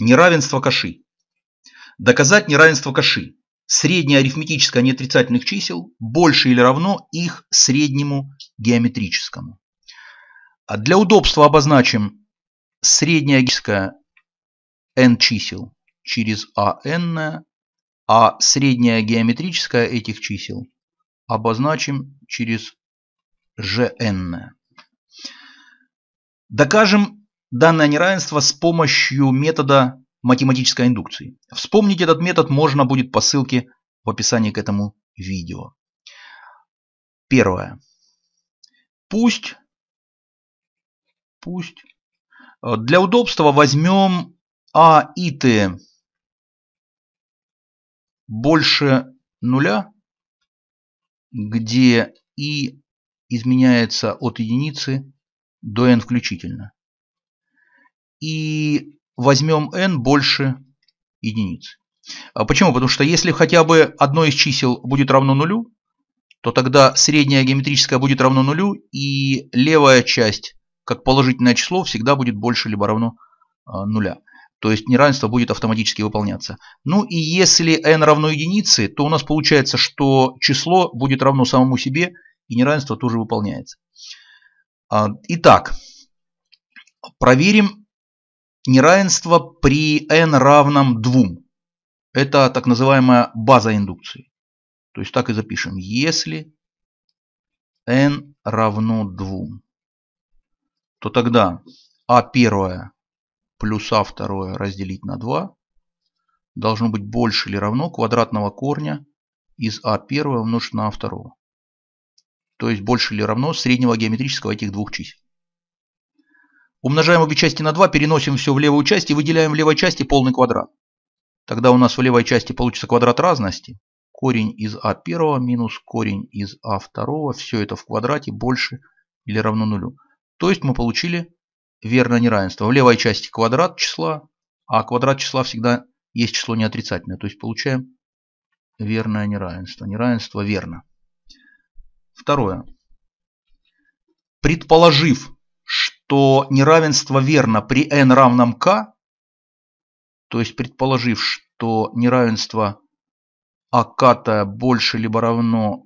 Неравенство Каши. Доказать неравенство Каши. Среднее арифметическое а неотрицательных чисел больше или равно их среднему геометрическому. А для удобства обозначим среднее геометрическое n чисел через an, а среднее геометрическое этих чисел обозначим через gn. Докажем данное неравенство с помощью метода математической индукции. Вспомнить этот метод можно будет по ссылке в описании к этому видео. Первое. Пусть, пусть э, для удобства возьмем а и т больше нуля, где и изменяется от единицы до n включительно и возьмем n больше единицы. А почему? Потому что если хотя бы одно из чисел будет равно нулю, то тогда средняя геометрическая будет равно нулю, и левая часть, как положительное число, всегда будет больше либо равно а, нуля. То есть неравенство будет автоматически выполняться. Ну и если n равно единице, то у нас получается, что число будет равно самому себе, и неравенство тоже выполняется. А, итак, проверим неравенство при n равном 2. Это так называемая база индукции. То есть так и запишем. Если n равно 2, то тогда а первое плюс а второе разделить на 2 должно быть больше или равно квадратного корня из а первое умножить на а2. То есть больше или равно среднего геометрического этих двух чисел. Умножаем обе части на 2, переносим все в левую часть и выделяем в левой части полный квадрат. Тогда у нас в левой части получится квадрат разности. Корень из а первого минус корень из а второго, все это в квадрате больше или равно нулю. То есть мы получили верное неравенство. В левой части квадрат числа, а квадрат числа всегда есть число неотрицательное. То есть получаем верное неравенство. Неравенство верно. Второе. Предположив что неравенство верно при n равном k, то есть предположив, что неравенство АК-то больше либо равно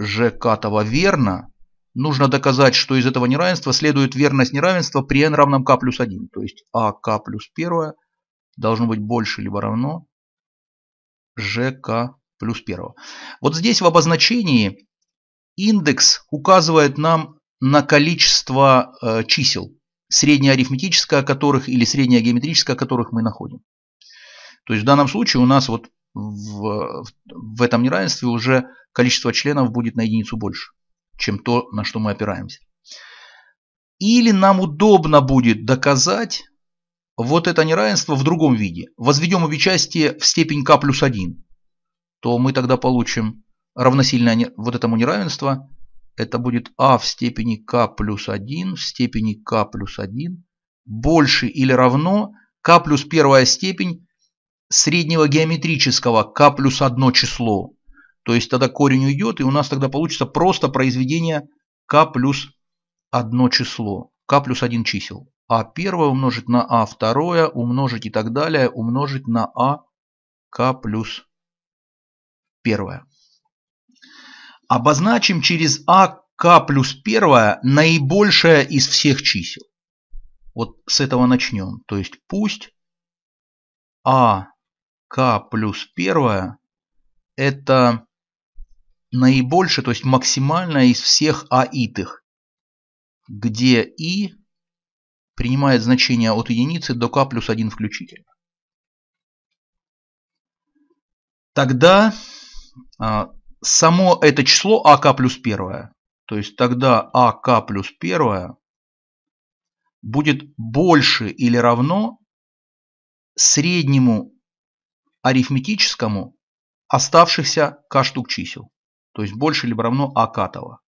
ЖК-того верно, нужно доказать, что из этого неравенства следует верность неравенства при n равном k плюс 1. То есть АК плюс 1 должно быть больше либо равно ЖК плюс 1. Вот здесь в обозначении индекс указывает нам на количество э, чисел, среднеарифметическое которых или среднеогеометрическое которых мы находим. То есть в данном случае у нас вот в, в этом неравенстве уже количество членов будет на единицу больше, чем то, на что мы опираемся. Или нам удобно будет доказать вот это неравенство в другом виде. Возведем обе части в степень k плюс 1, то мы тогда получим равносильное вот этому неравенству это будет а в степени k плюс 1 в степени k плюс 1 больше или равно k плюс первая степень среднего геометрического k плюс 1 число. То есть тогда корень уйдет, и у нас тогда получится просто произведение k плюс 1 число, k плюс 1 чисел. а первое умножить на а второе, умножить и так далее, умножить на а k плюс первое. Обозначим через А К плюс первое наибольшее из всех чисел. Вот с этого начнем. То есть пусть А К плюс первое это наибольшее, то есть максимальное из всех а итых, где И принимает значение от единицы до К плюс 1 включительно. Тогда а, само это число АК плюс 1. То есть тогда АК плюс 1 будет больше или равно среднему арифметическому оставшихся К штук чисел. То есть больше или равно АК-того.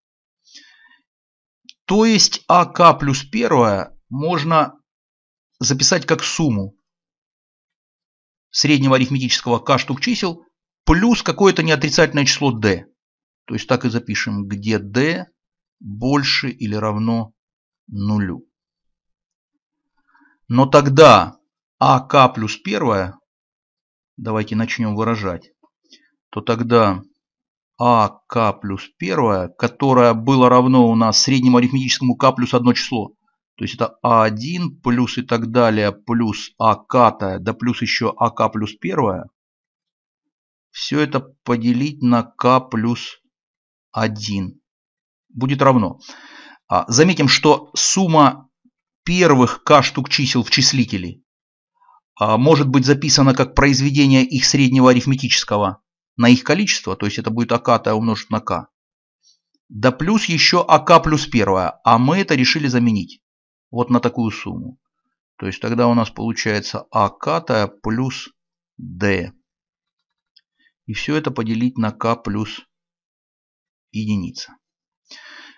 То есть АК плюс 1 можно записать как сумму среднего арифметического К штук чисел плюс какое-то неотрицательное число d. То есть так и запишем, где d больше или равно нулю. Но тогда ак плюс первое, давайте начнем выражать, то тогда ак плюс первое, которое было равно у нас среднему арифметическому k плюс одно число, то есть это а1 плюс и так далее, плюс ак, да плюс еще ак плюс первое, все это поделить на k плюс 1 будет равно. А, заметим, что сумма первых k штук чисел в числителе а, может быть записана как произведение их среднего арифметического на их количество, то есть это будет ak умножить на k, Да плюс еще ak плюс первое, а мы это решили заменить вот на такую сумму. То есть тогда у нас получается ak плюс d. И все это поделить на k плюс единица.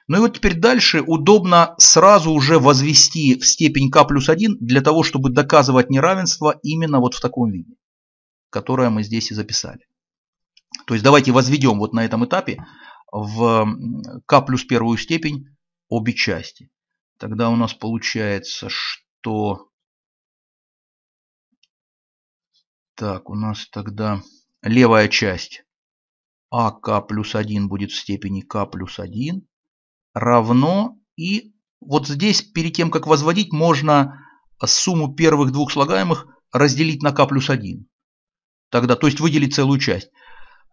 Ну и вот теперь дальше удобно сразу уже возвести в степень k плюс 1 для того, чтобы доказывать неравенство именно вот в таком виде, которое мы здесь и записали. То есть давайте возведем вот на этом этапе в k плюс первую степень обе части. Тогда у нас получается, что... Так, у нас тогда левая часть АК плюс 1 будет в степени К плюс 1 равно и вот здесь перед тем, как возводить, можно сумму первых двух слагаемых разделить на К плюс 1. Тогда, то есть выделить целую часть.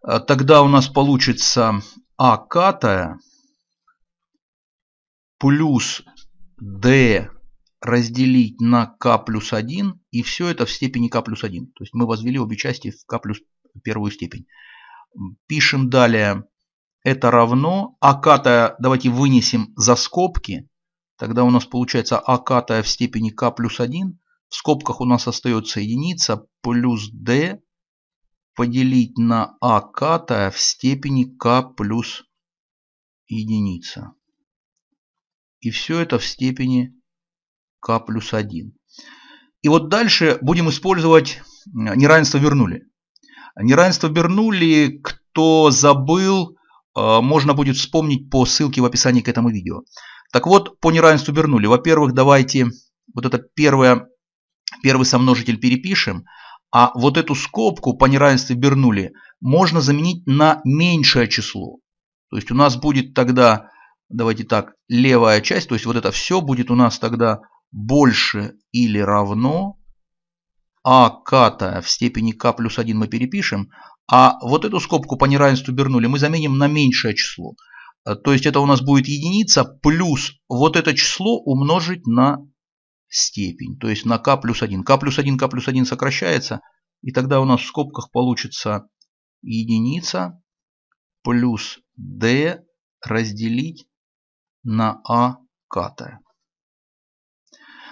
А, тогда у нас получится АК плюс D разделить на к плюс 1, и все это в степени к плюс 1. То есть мы возвели обе части в к плюс первую степень. Пишем далее это равно аката, давайте вынесем за скобки, тогда у нас получается аката в степени k плюс 1, в скобках у нас остается единица плюс d поделить на аката в степени k плюс единица. И все это в степени k плюс 1. И вот дальше будем использовать э, неравенство вернули. Неравенство Бернули, кто забыл, э, можно будет вспомнить по ссылке в описании к этому видео. Так вот, по неравенству Бернули. Во-первых, давайте вот этот первое, первый сомножитель перепишем, а вот эту скобку по неравенству Бернули можно заменить на меньшее число. То есть у нас будет тогда, давайте так, левая часть, то есть вот это все будет у нас тогда больше или равно а ката в степени к плюс 1 мы перепишем, а вот эту скобку по неравенству Бернули мы заменим на меньшее число. Э, то есть это у нас будет единица плюс вот это число умножить на степень, то есть на к плюс 1. к плюс 1, к плюс 1 сокращается, и тогда у нас в скобках получится единица плюс d разделить на а ката.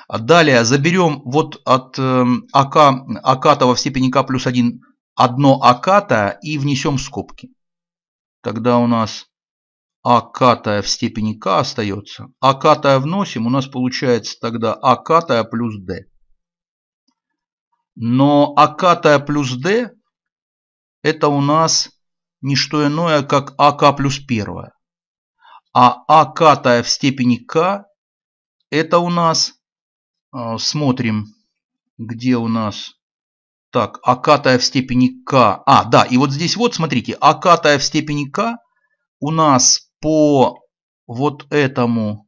Далее заберем вот от эм, АК, Акатова во степени К плюс 1 одно Аката и внесем скобки. Тогда у нас Аката в степени К остается. Аката вносим, у нас получается тогда Аката плюс d. Но Аката плюс d это у нас не что иное, как АК плюс 1. А АК в степени К это у нас а, смотрим, где у нас... Так, акатая в степени k. А, да, и вот здесь вот, смотрите, акатая в степени k у нас по вот этому,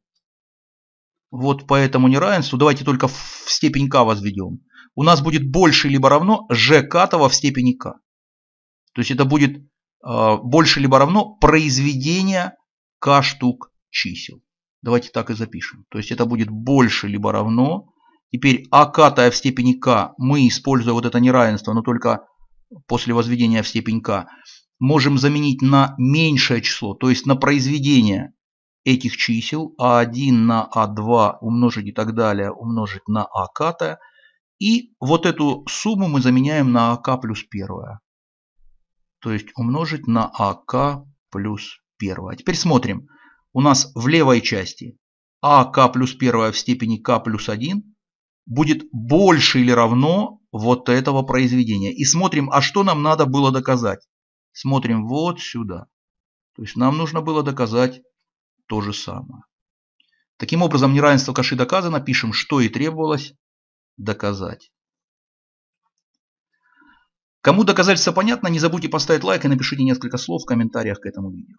вот по этому неравенству, давайте только в степень k возведем, у нас будет больше либо равно g катого в степени k. То есть это будет э, больше либо равно произведение k штук чисел. Давайте так и запишем. То есть это будет больше либо равно Теперь а акатая в степени к мы, используя вот это неравенство, но только после возведения в степень к, можем заменить на меньшее число, то есть на произведение этих чисел а1 на а2 умножить и так далее, умножить на а акатая. И вот эту сумму мы заменяем на АК плюс 1. То есть умножить на АК плюс 1. Теперь смотрим. У нас в левой части АК плюс 1 в степени К плюс 1 будет больше или равно вот этого произведения. И смотрим, а что нам надо было доказать? Смотрим вот сюда. То есть нам нужно было доказать то же самое. Таким образом, неравенство Каши доказано. Пишем, что и требовалось доказать. Кому доказательство понятно, не забудьте поставить лайк и напишите несколько слов в комментариях к этому видео.